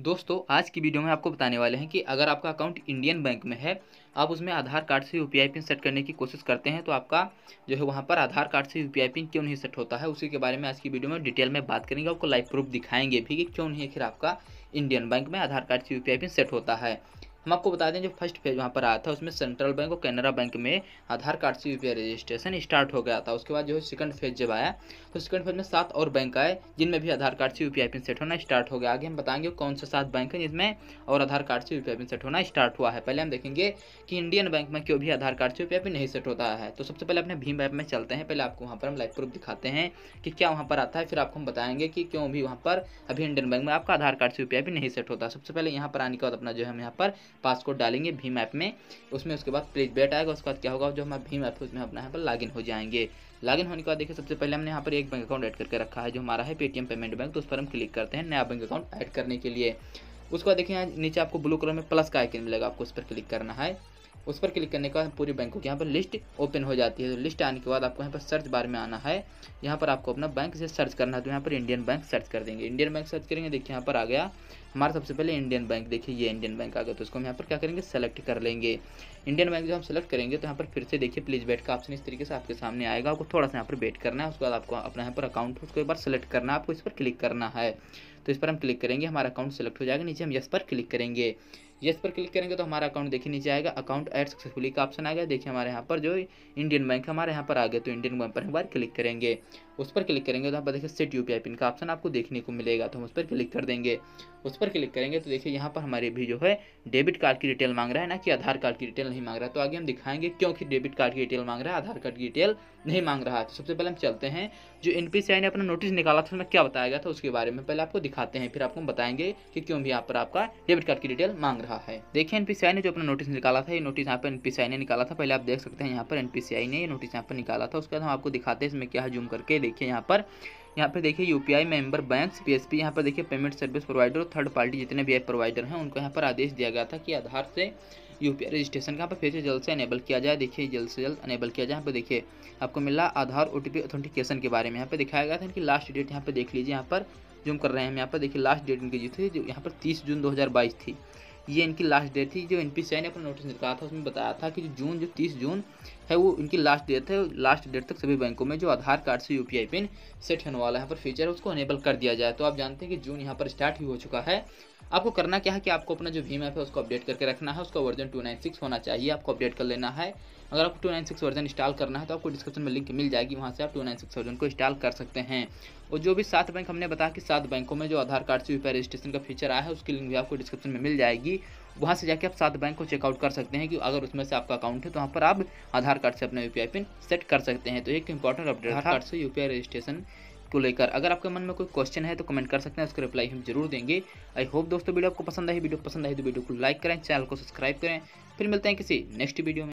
दोस्तों आज की वीडियो में आपको बताने वाले हैं कि अगर आपका अकाउंट इंडियन बैंक में है आप उसमें आधार कार्ड से यू पिन सेट करने की कोशिश करते हैं तो आपका जो है वहाँ पर आधार कार्ड से यू पिन क्यों नहीं सेट होता है उसी के बारे में आज की वीडियो में डिटेल में बात करेंगे आपको लाइव प्रूफ दिखाएंगे भी कि क्यों नहीं आखिर आपका इंडियन बैंक में आधार कार्ड से यू पिन सेट होता है हम आपको बता दें जो फर्स्ट फेज वहाँ पर आया था उसमें सेंट्रल बैंक और कैनरा बैंक में आधार कार्ड से यूपीआई रजिस्ट्रेशन स्टार्ट हो गया था उसके बाद जो है सेकंड फेज जब आया तो सेकंड फेज में सात और बैंक आए जिनमें भी आधार कार्ड से यूपीआई पिन सेट होना स्टार्ट हो गया आगे हम बताएंगे कौन से सात बैंक हैं जिसमें और आधार कार्ड से यूपीआई पिन सेट होना स्टार्ट हुआ है पहले हम देखेंगे कि इंडियन बैंक में क्यों भी आधार कार्ड से यूपीआई पिन नहीं सेट होता है तो सबसे पहले अपने भीम ऐप में चलते हैं पहले आपको वहाँ पर हम लाइव प्रूफ दिखाते हैं कि क्या वहाँ पर आता है फिर आपको हम बताएंगे कि क्यों भी वहाँ पर अभी इंडियन बैंक में आपका आधार कार्ड से यूपीआई पिन नहीं सेट होता सबसे पहले यहाँ पर आने के बाद अपना जो है हम यहाँ पर पासकोड डालेंगे भीम ऐप में उसमें उसके बाद प्लेज बेट आएगा उसके बाद क्या होगा जो हमारा भीम ऐप है उसमें अपना यहाँ पर लॉगिन हो जाएंगे लॉगिन होने के बाद देखिए सबसे पहले हमने यहाँ पर एक बैंक अकाउंट ऐड करके रखा है जो हमारा है पेटीएम पेमेंट बैंक तो उस पर हम क्लिक करते हैं नया बैंक अकाउंट ऐड करने के लिए उसके बाद देखिए यहाँ नीचे आपको ब्लू कलर में प्लस का आइकन मिलेगा आपको उस पर क्लिक करना है उस पर क्लिक करने के बाद पूरी बैंक की यहाँ पर लिस्ट ओपन हो जाती है तो लिस्ट आने के बाद आपको यहाँ पर सर्च बार में आना है यहाँ पर आपको अपना बैंक से सर्च करना है तो यहाँ पर इंडियन बैंक सर्च कर देंगे इंडियन बैंक सर्च करेंगे देखिए यहाँ पर आ गया हमारा सबसे पहले इंडियन बैंक देखिए ये इंडियन बैंक आ गया तो उसको हम यहाँ पर क्या करेंगे सेलेक्ट कर लेंगे इंडियन बैंक जब हम सेलेक्ट करेंगे तो यहाँ पर फिर से देखिए प्लीज बैठ का ऑप्शन इस तरीके से आपके सामने आएगा आपको थोड़ा सा यहाँ पर वेट करना है उसके बाद आपको अपना यहाँ पर अकाउंट उसको एक बार सेलेक्ट करना है आपको इस पर क्लिक करना है तो इस पर हम क्लिक करेंगे हमारा अकाउंट सेलेक्ट हो जाएगा नीचे हम यस पर क्लिक करेंगे येस पर क्लिक करेंगे तो हमारा अकाउंट देखिए नीचे आएगा अकाउंट एड सक्सेसफुली का ऑप्शन आएगा देखिए हमारे यहाँ पर जो इंडियन बैंक हमारे यहाँ पर आ गया तो इंडियन बैंक पर एक बार क्लिक करेंगे उस पर क्लिक करेंगे तो यहाँ पर देखिए सेट यू पिन का ऑप्शन आपको देखने को मिलेगा तो हम उस पर क्लिक कर देंगे उस पर क्लिक करेंगे तो देखिए यहाँ पर हमारे भी जो है डेबिट कार्ड की डिटेल मांग रहा है ना कि आधार कार्ड की डिटेल नहीं मांग रहा तो आगे हम दिखाएंगे क्योंकि डेबिट कार्ड की डिटेल मांग रहा है आधार कार्ड की डिटेल नहीं मांग रहा है तो सबसे पहले हम चलते हैं जो एन ने अपना नोटिस निकाला था उसमें क्या बताया गया था उसके बारे में पहले आपको दिखाते हैं फिर आपको बताएंगे कि क्यों भी यहाँ पर आपका डेबिट कार्ड की डिटेल मांग रहा है देखिए एन ने जो अपना नोटिस निकाला था ये नोटिस यहाँ पर एन ने निकाला था पहले आप देख सकते हैं यहाँ पर एन ने ये नोटिस यहाँ पर निकाला था उसके बाद हम आपको दिखाते हैं इसमें क्या है जूम करके देखिए यहाँ पर यहाँ पे देखिए यूपीआई मेंबर बैंक्स पीएसपी यहाँ पर देखिए पेमेंट सर्विस प्रोवाइडर और थर्ड पार्टी जितने भी प्रोवाइडर हैं उनको यहाँ पर आदेश दिया गया था कि आधार से यूपीआई रजिस्ट्रेशन का यहाँ पर फिर से जल्द से अनेबल किया जाए देखिए जल्द से जल्द अनेबल किया जाए यहाँ पर देखिए आपको मिला आधार ओ ऑथेंटिकेशन के बारे में यहाँ पर दिखाया गया था कि लास्ट डेट यहाँ पर देख लीजिए यहाँ पर जूम कर रहे हैं यहाँ पर देखिए लास्ट डेट इनकी जी थी जो यहाँ पर तीस जून दो थी ये इनकी लास्ट डेट थी जो एन पी ने अपना नोटिस निकाला था उसमें बताया था कि जो जून जो तीस जून है वो इनकी लास्ट डेट है लास्ट डेट तक सभी बैंकों में जो आधार कार्ड से यू पिन सेट होने वाला है पर फीचर उसको अनेबल कर दिया जाए तो आप जानते हैं कि जून यहाँ पर स्टार्ट ही हो चुका है आपको करना क्या है कि आपको अपना जो भीम ऐप है उसको अपडेट करके रखना है उसका वर्जन 296 होना चाहिए आपको अपडेट कर लेना है अगर आपको 296 वर्जन इंस्टॉल करना है तो आपको डिस्क्रिप्शन में लिंक मिल जाएगी वहाँ से आप 296 वर्जन को इंस्टॉल कर सकते हैं और जो भी सात बैंक हमने बताया कि सात बैंकों में जो आधार कार्ड से यूपीआई रजिस्ट्रेशन का फीचर आया है उसकी लिंक भी आपको डिस्क्रिप्शन में मिल जाएगी वहाँ से जाके आप सात बैंक को चेकआउट कर सकते हैं कि अगर उसमें से आपका अकाउंट है तो वहाँ पर आप आधार कार्ड से अपना यूपीआई पिन सेट कर सकते हैं तो एक इंपॉर्टेंट अपडेट आधार कार्ड से यू रजिस्ट्रेशन को लेकर अगर आपके मन में कोई क्वेश्चन है तो कमेंट कर सकते हैं उसका रिप्लाई हम जरूर देंगे आई होप दोस्तों वीडियो आपको पसंद आई वीडियो पसंद आई तो वीडियो को लाइक करें चैनल को सब्सक्राइब करें फिर मिलते हैं किसी नेक्स्ट वीडियो में